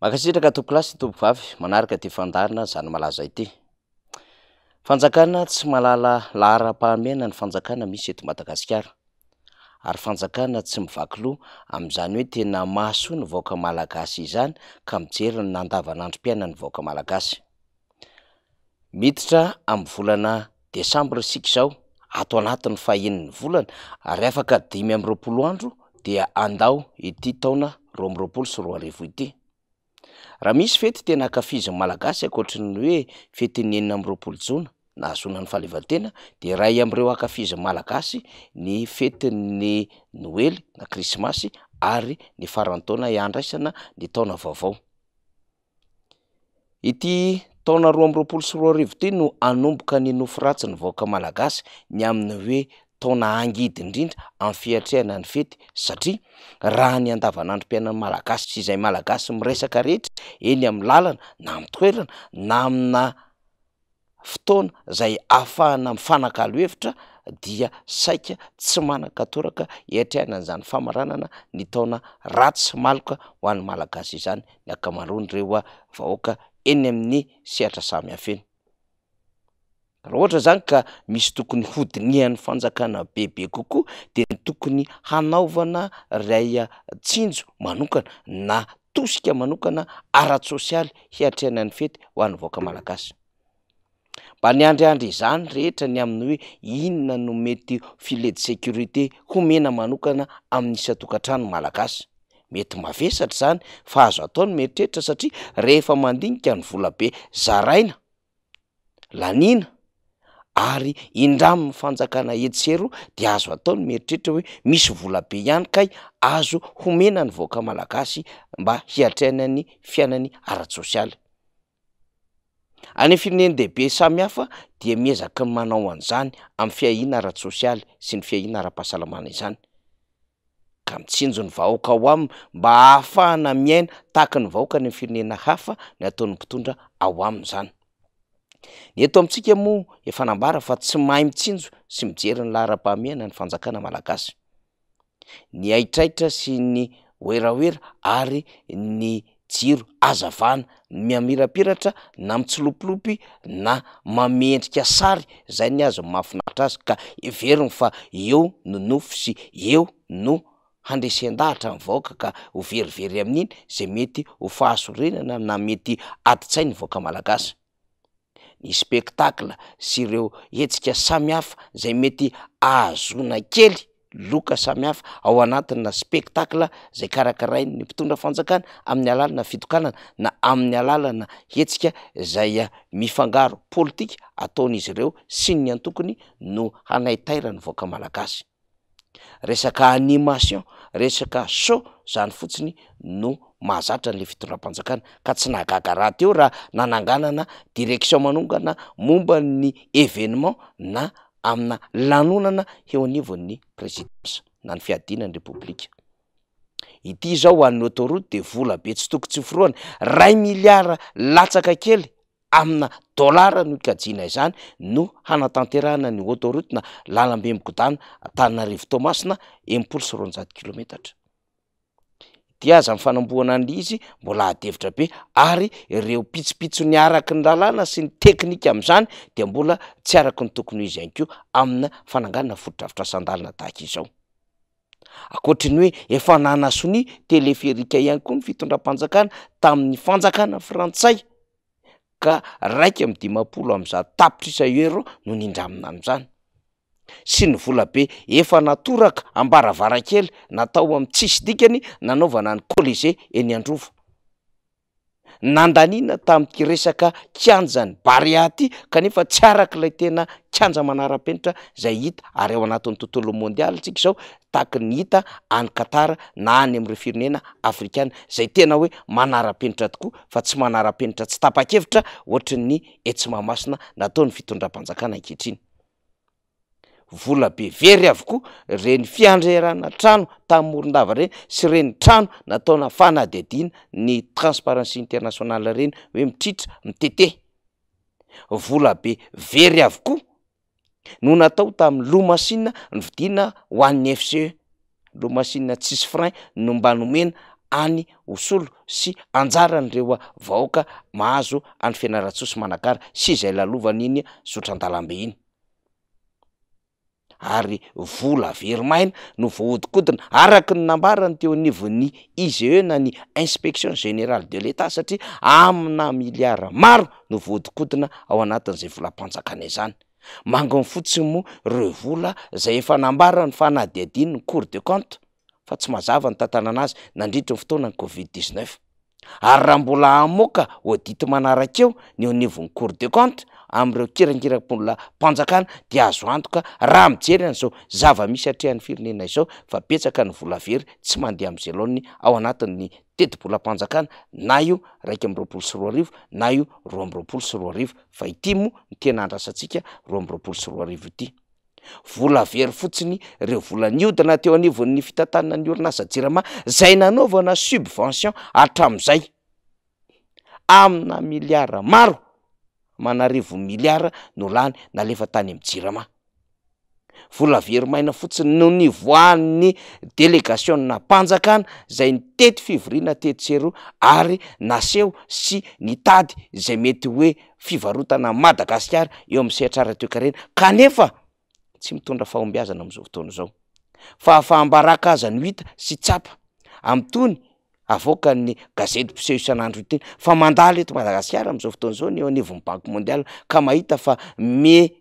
makasitraka tompoklasy y topoko vavy manaraka dy fandarana zany malaza ity fanjakana tsy malala lara-pahamena ny fanjakana misy eto madagasikaayayiyo nykaalagasyany ka mije nandavanandro mpiainany vkaaaay am'yroapolo andro de andao ity taona ro amyroapolo sy ro arivo ty raha misy fety tena akafiziny malagasy ankoatrany hoe fety ny enina am'yireoapolojona na azona ny fahleivatena de rahay am'ireo akafizin malagasy ny feti ny noely na krisimasy ary ny farantaona iandraisana ny taona vaovao ity taona roa am'roapolo soroa arivo ity no anomboka ny nofiratsy ny vaoaka malagasy ny amin'ny hoe taona angidy indrindra amin'y fiatrehana ny fety satria raha ny andavanandrom-pianany malagasy sy izay malagasy miresaka rehetra eny am'ny lalana na mitoerana na amina fotoana zay ahafahana mfanakalohevitra dia saika tsy manaka toraka iatrehinan'izany famaranana ny taona ra sy maloka ho any malagasy izany ny ankamarony reoa vahoaka eny amin'ny seatra samy hafeny raha ohatra zany ka misy tokony hodinihan'ny fanjakana bebe kokoa de ny tokony hanaovana ray a tsinjo manokana na tosika manokana arat sosialy hiatreany any fety ho an'ny voaka malagasy mba ny andriandry izany rehetra ny aminy hoe inona no mety filet de sécurité homena manokana amin'nyisantokantrano malagasy mety mavesatra zany fa azo atao ny metrreitra satria rehefa mandinika ny vola be zaraina la nina ary indraminy fanjakana etsero de azo ataony mieritrehitra hoe misy vola be ihany kay azo homena ny vaoaka malagasy mba hiatraina ny fiainany arat sosialy any ay firinena dehibe sami hafa de miezaky ny manao an'zany am'ny fiahiana arat sosialy sy ny fiahiana ara-pahasalamana izany ka mitsinjo ny vahoaka ao am mba ahafahana miaina tahaki ny vahoaka ny ny firinena hafa ny ataonyy mpitondra ao aminy zany eto amintsika mo efanambara fa tsy mahay mitsinjo sy mijery ny laha ra-pahamiana ny fanjakana malagasy ny aitraitra sy ny oeraoera ary ny jiro azavana miamirapiratra na mitsilopilopy na mamendrika sary zay ny azy mahafinaritra azy ka verony fa eo no nofo sy eo no handesen-dahatra nyvaoka ka hoverivery amin'iny zay mety hofahasorenana na mety aditsainy voaka malagasy ny spectacle sy ireo hetsika sami hafa zay mety aazona kely loka sami hafa ao anatinna spectacle zay karakarainyny mpitondra fanjakana amin'ny alalana fitokanana na amin'ny alalana etsika zay ah, mifangaro politika ataon'izy ireo sy ny antokony no hanaitaira ny voaka malagasy resaka animation resaka so zany fotsiny no mahazatra n'le fitondram-panjakana ka tsy nagagarahateo raha nananganana direction manongana momba ny evenement na amina lanonana heoanivo'ny prézidenca na ny fiadinany republika ity zao ho an'ny autoroute de vola be tsy toko tsy foroany ray miliara latsaka kely aminalaranoikajiana izany no hanatanterahana ny autorotnaabeb ereopitsopitso ny araky ny lalàna sy ny teknika amn'izany de mbola tsy araky ny tokony izy any keo ainaanganafodidravitradnahyefnana sony teleferika ihany koa ny fitondram-panjakana tamin'ny fanjakanany frantsay ka raiky amy dimampolo am'iza tapitra isa eo ereo no nindramina an'izany sy ny vola be efa natoraka ambaravara kely natao am' tsisy dikany nanaovana ny kolise eny androvo nandaniana tamity resaka kianjany baria ty kanefa tsy arak' ilay tena kianja manaram-penatra zay hita ary eo anatin'ny tontolo mondialy tsika zao taki ny hita any katara na any am'reo firinena afrikana zay tena hoe manara-penatra tokoa fa tsy manaram-penatra tsy tapa-kevitra ohatran ny etsma masina natao ny fitondram-panjakana nkehitriny vola be very avokoa reny fiandrerana trano tam'y moron-dava ireny sy reny trano nataona fanady adiana ny transparansy internationala ireny hoe mitritra mitete vola be very avokoa no natao tami'y lomachina ny vidina hoan'ny fce lomachina tsisy frein no mbany omena any osolo sy anjara ny reo a vahoaka mahazo any fianaratsosy manakara sy zay lalovana iny sotra an-dalambe iny ary vola verymaina no vohodinkodina araky ny nambarany teo nivony ige na ny inspection generale de l'etat satria amina milliard maro no vohodinkodina ao anatin' izay volampanjakanaay zany mangony fotsiy moa reo vola zay efa nambarany fanadi adininy cour de comte fa tsy mazava ny tantana anazy nandriitry ny fotoanany covid-dx9u ary raha mbola amoaka odity manarakaeo ny o nivo 'ny cour de comte am'ireo kerakerabola mpanjakana de azo antoka raha mijery ihany zao zava-misy atrehan'ny firenena izao fa petsaka ny vola very tsy mandeha am' zaylaoany ao anatin'ny teti-bola mpanjakana na io raiky amreo polo sy roa arivo na io ro amreopolo sy roa arivo fa iti moa mitena andrasantsika roa amreoapolo sy roa arivo ity vola very fotsiny reo vola niodana teo anivo ny fitantanina ny orana asa jirama zay nanaovana subvention atram'izay amina miliara maro manarivo miliara no lany na lefa tany am' jirama vola very maina fotsiny noo ni voan'ny delegation nampanjakana zay ny tety fivoriana teti seroa ary naseho sy nitady zay mety hoe fivarotana madagasikara eo am'ny sehatrara toekarena kanefa tsy mitondra fahombiazana am'izao fotona zao fa hafahambaraka aza ny ita sy tsapa amtony avoka ny gazeli piseisan'andro iteny fa mandala eto madagasikara am'izao fotona zao ny eo anevin'ny bank mondialy ka mahita fa me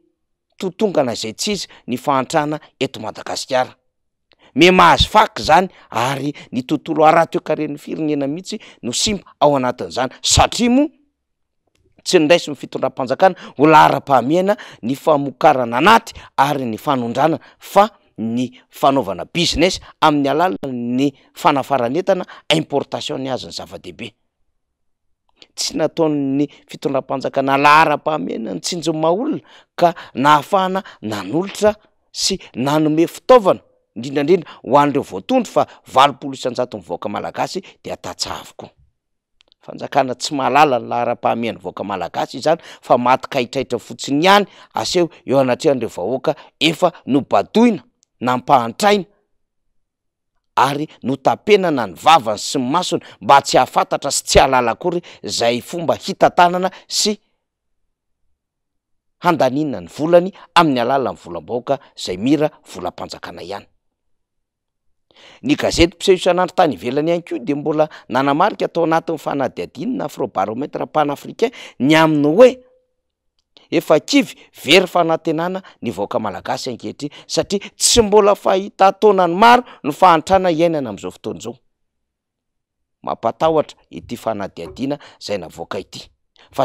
totongana zay ts izy ny fahantrana eto madagasikara me mahazo faky zany ary ny tontolo aratoekareny firinena mihitsy no simba ao anatin'zany satria moa tsy nydraisy ny fitondra-panjakana holahara-pahamiana ny famokarana anaty ary ny fanondranana fa ny fanaovana bisiness amin'ny alala'ny fanafaran entana importation ny azyny zava-dehibe tsy nataony fitondram-panjakana lahara-pahamiana ny tsinjo maolona ka nahafahana nanolitra sy nanome fitaovana indrindrandrindra ho an'reo voatondry fa valopolo isanjato ny voaka malagasy de atatsaavoko panjakana tsy malala ny laha ara-pahamiany voaka malagasy izzany fa matykahitrahitra fotsiny ihany aseho eo anatrihany reo vahoaka efa no badoina na mpahantraina ary no tapenana ny vavany sy ny masony mba tsy hahafantatra sy tsy alala akory zay fomba hitantanana sy handanina ny volany amin'ny alala ny volanbahoaka zay mira volam-panjakana ihany ny gazety piseosanandry tany ivelana ihanykio de mbola nanamarika atao anatinny fanadiadinina afro barometra pan africain ny aminy hoe efa kivy very fanantenana ny voaka malagasy hankeitry satria tsy mbola fahita ataonany maro no fahantrana iainany am'izao fotona zao mampatahoatra ity fanadiadiana zay na voaka ity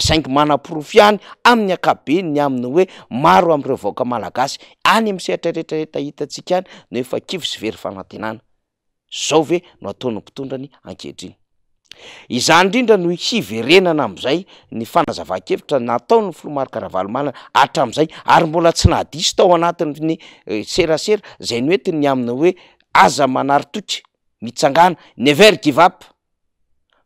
saing mana profy any amin'ny akabobe ny aminy hoe maro am'ireo vaaka malagasy any am seritraretrareta hitatsika any no eki sryhayykeitra nataony flomarykaravalomanana atram'izay ary mbola tsy nadiso tao anatiny nyserasera eh, zay ny eti ny aminy hoe aza manary toky mitsgananer givap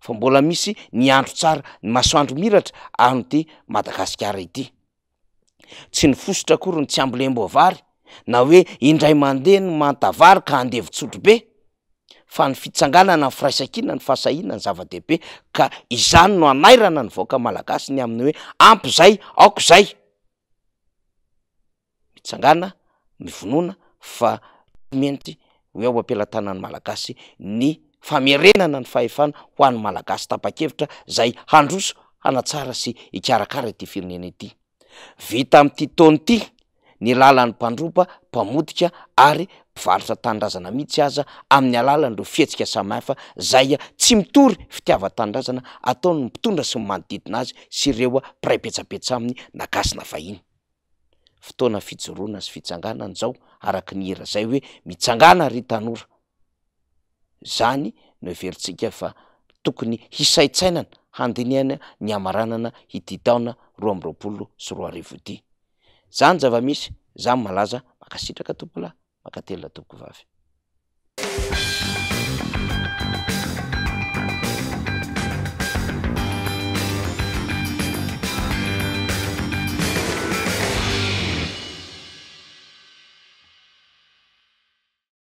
fa mbola misy ny andro tsara masoandro miratra any ty madagasikara ity tsy ny fosotra akory ny tsy ambolembo avary na hoe indray mandeha no mantavary ka andevintsotrobe fa ny fitsanganana ny firaisankina ny fahasahiana ny zava-dehibe ka izany no anairana ny voaka malagasi ny aminy hoe ampy zay aoko zay mitsangana mivonoana fa tsy menty hoe o ampilatanany malagasy ny famerenana ny fahefana ho any malagasy tapa-kevitra zay handroso hanatsara sy ikarakara ty firinenaty vita am'ty taony ty ny lalan'ny mpandropa mpamodika ary mpivaritra tandrazana mihitsy aza amin'ny alalany reo fihetsika samayfa zay a tsy mitory fitiava-tandrazana ataony mpitondra sy ny manodidina azy sy reo a piraypetsapetsa amin'nynaaina hitoanaytnoaknyzayoemitanga ry tanora zany no iveritsika fa tokony hisaitsainana handineana ny amaranana hiditaona roa am'roapolo sy roa arivoti zany zava-misy zany malaza makasitraka tompolay makateloa tompoky vavy